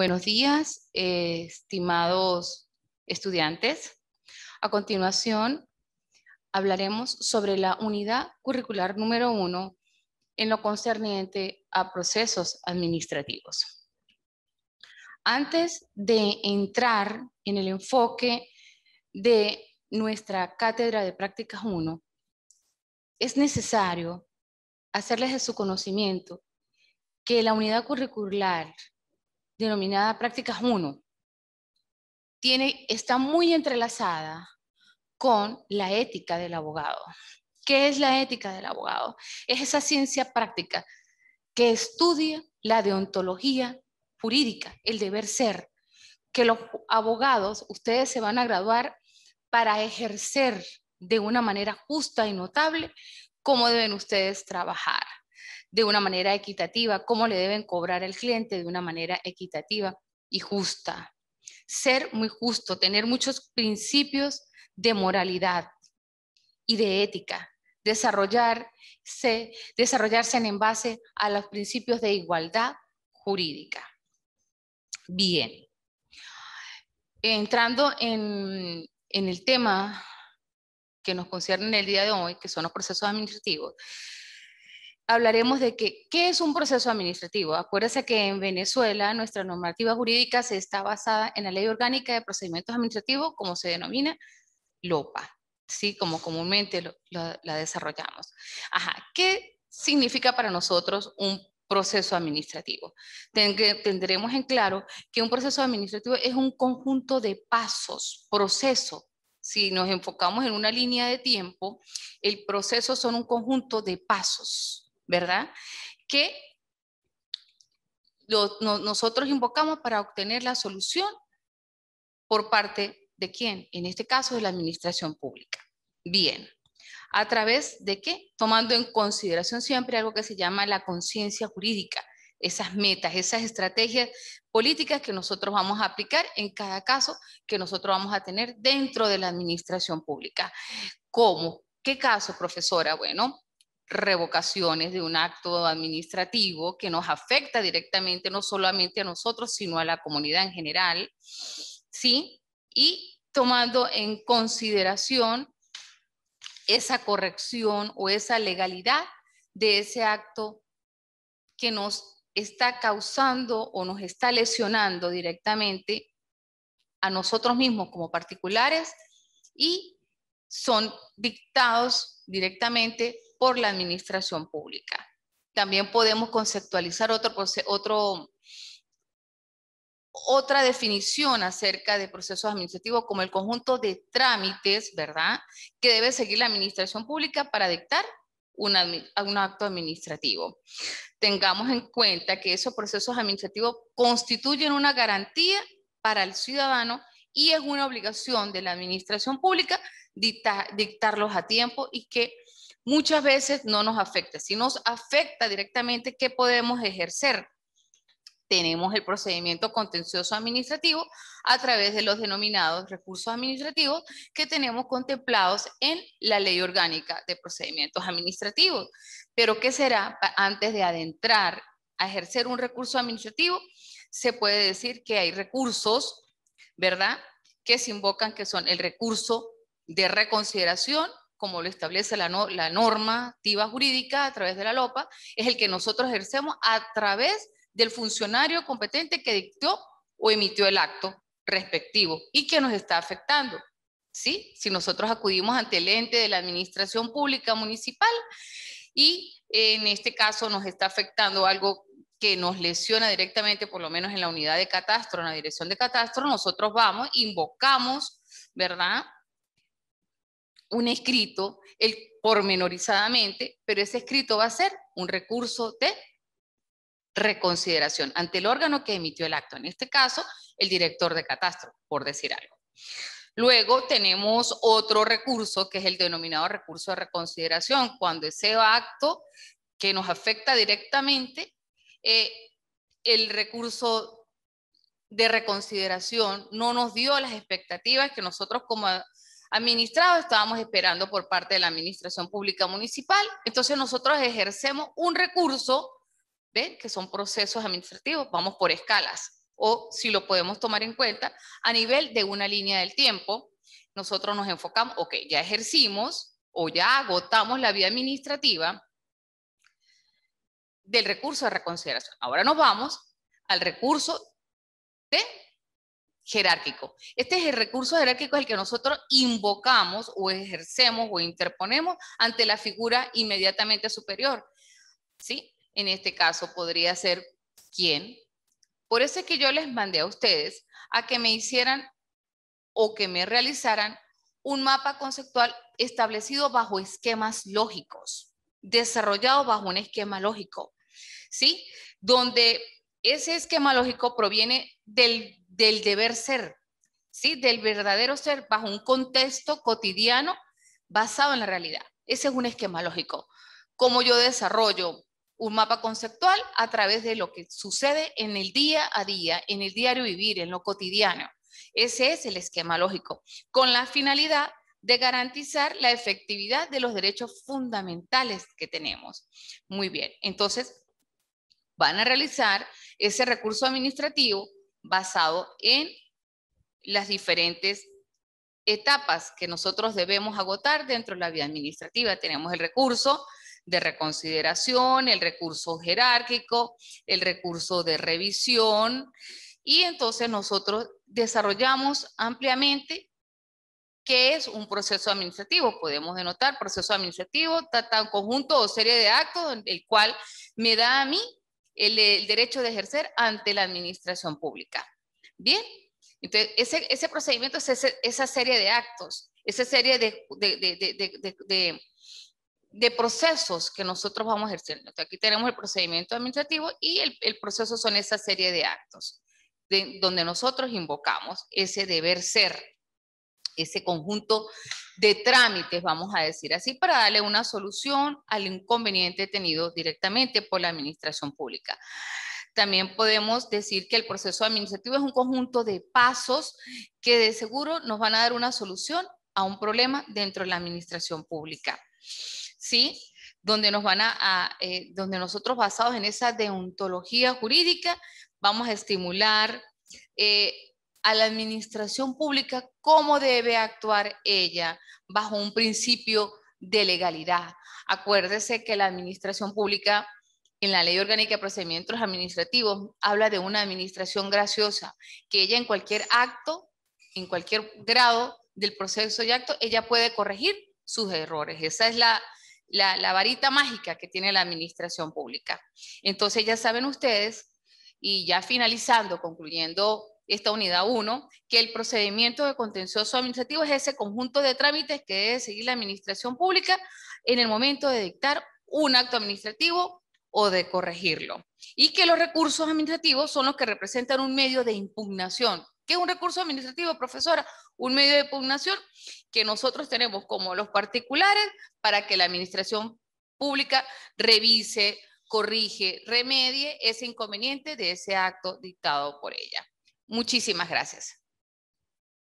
Buenos días, eh, estimados estudiantes. A continuación, hablaremos sobre la unidad curricular número uno en lo concerniente a procesos administrativos. Antes de entrar en el enfoque de nuestra cátedra de prácticas 1, es necesario hacerles de su conocimiento que la unidad curricular denominada Prácticas 1, tiene, está muy entrelazada con la ética del abogado. ¿Qué es la ética del abogado? Es esa ciencia práctica que estudia la deontología jurídica, el deber ser, que los abogados, ustedes se van a graduar para ejercer de una manera justa y notable cómo deben ustedes trabajar de una manera equitativa, cómo le deben cobrar al cliente de una manera equitativa y justa. Ser muy justo, tener muchos principios de moralidad y de ética, desarrollarse, desarrollarse en base a los principios de igualdad jurídica. Bien. Entrando en, en el tema que nos concierne En el día de hoy, que son los procesos administrativos, hablaremos de que, qué es un proceso administrativo. Acuérdese que en Venezuela nuestra normativa jurídica se está basada en la Ley Orgánica de Procedimientos Administrativos, como se denomina LOPA, ¿sí? como comúnmente la desarrollamos. Ajá, ¿qué significa para nosotros un proceso administrativo? tendremos en claro que un proceso administrativo es un conjunto de pasos, proceso, si nos enfocamos en una línea de tiempo, el proceso son un conjunto de pasos, ¿verdad? Que nosotros invocamos para obtener la solución por parte de quién, en este caso de la administración pública. Bien, ¿a través de qué? Tomando en consideración siempre algo que se llama la conciencia jurídica, esas metas, esas estrategias políticas que nosotros vamos a aplicar en cada caso que nosotros vamos a tener dentro de la administración pública. ¿Cómo? ¿Qué caso, profesora? Bueno, revocaciones de un acto administrativo que nos afecta directamente no solamente a nosotros, sino a la comunidad en general, ¿sí? Y tomando en consideración esa corrección o esa legalidad de ese acto que nos está causando o nos está lesionando directamente a nosotros mismos como particulares y son dictados directamente por la administración pública. También podemos conceptualizar otro, otro, otra definición acerca de procesos administrativos como el conjunto de trámites, ¿verdad?, que debe seguir la administración pública para dictar un acto administrativo. Tengamos en cuenta que esos procesos administrativos constituyen una garantía para el ciudadano y es una obligación de la administración pública dictarlos a tiempo y que muchas veces no nos afecta. Si nos afecta directamente, ¿qué podemos ejercer? Tenemos el procedimiento contencioso administrativo a través de los denominados recursos administrativos que tenemos contemplados en la Ley Orgánica de Procedimientos Administrativos. Pero ¿qué será antes de adentrar a ejercer un recurso administrativo? Se puede decir que hay recursos ¿verdad? Que se invocan, que son el recurso de reconsideración, como lo establece la, normativa jurídica a través de la LOPA, es el que nosotros ejercemos a través del funcionario competente que dictó o emitió el acto respectivo y que nos está afectando. Si nosotros acudimos ante el ente de la administración pública municipal y eh, en este caso nos está afectando algo que nos lesiona directamente, por lo menos en la unidad de catastro, en la dirección de catastro, nosotros vamos, invocamos, ¿verdad? Un escrito, el pormenorizadamente, pero ese escrito va a ser un recurso de reconsideración ante el órgano que emitió el acto, en este caso, el director de catastro, por decir algo. Luego tenemos otro recurso que es el denominado recurso de reconsideración, cuando ese acto que nos afecta directamente eh, el recurso de reconsideración no nos dio las expectativas que nosotros como administrados estábamos esperando por parte de la Administración Pública Municipal. Entonces nosotros ejercemos un recurso, ¿ven? que son procesos administrativos, vamos por escalas, o si lo podemos tomar en cuenta, a nivel de una línea del tiempo, nosotros nos enfocamos, ok, ya ejercimos o ya agotamos la vía administrativa, del recurso de reconsideración. Ahora nos vamos al recurso de jerárquico. Este es el recurso jerárquico al que nosotros invocamos o ejercemos o interponemos ante la figura inmediatamente superior. ¿Sí? En este caso podría ser quién. Por eso es que yo les mandé a ustedes a que me hicieran o que me realizaran un mapa conceptual establecido bajo esquemas lógicos desarrollado bajo un esquema lógico, ¿sí? Donde ese esquema lógico proviene del, del deber ser, ¿sí? Del verdadero ser bajo un contexto cotidiano basado en la realidad. Ese es un esquema lógico. ¿Cómo yo desarrollo un mapa conceptual a través de lo que sucede en el día a día, en el diario vivir, en lo cotidiano. Ese es el esquema lógico, con la finalidad de garantizar la efectividad de los derechos fundamentales que tenemos. Muy bien, entonces van a realizar ese recurso administrativo basado en las diferentes etapas que nosotros debemos agotar dentro de la vía administrativa. Tenemos el recurso de reconsideración, el recurso jerárquico, el recurso de revisión y entonces nosotros desarrollamos ampliamente que es un proceso administrativo. Podemos denotar proceso administrativo, trata un conjunto o serie de actos, el cual me da a mí el, derecho de ejercer ante la administración pública. Bien, entonces ese, procedimiento es esa serie de actos, esa serie de, procesos que nosotros vamos a ejercer. aquí tenemos el procedimiento administrativo y el, el proceso son esa serie de actos donde nosotros invocamos ese deber ser ese conjunto de trámites, vamos a decir así, para darle una solución al inconveniente tenido directamente por la administración pública. También podemos decir que el proceso administrativo es un conjunto de pasos que de seguro nos van a dar una solución a un problema dentro de la administración pública. ¿Sí? Donde, nos van a, eh, donde nosotros basados en esa deontología jurídica vamos a estimular eh, a la administración pública cómo debe actuar ella bajo un principio de legalidad. Acuérdese que la administración pública en la Ley Orgánica de Procedimientos Administrativos habla de una administración graciosa, que ella en cualquier acto, en cualquier grado del proceso y acto, ella puede corregir sus errores. Esa es la, la, varita mágica que tiene la administración pública. Entonces ya saben ustedes, y ya finalizando, concluyendo esta unidad 1, que el procedimiento de contencioso administrativo es ese conjunto de trámites que debe seguir la administración pública en el momento de dictar un acto administrativo o de corregirlo. Y que los recursos administrativos son los que representan un medio de impugnación. ¿Qué es un recurso administrativo, profesora? Un medio de impugnación que nosotros tenemos como los particulares para que la administración pública revise, corrige, remedie ese inconveniente de ese acto dictado por ella. Muchísimas gracias.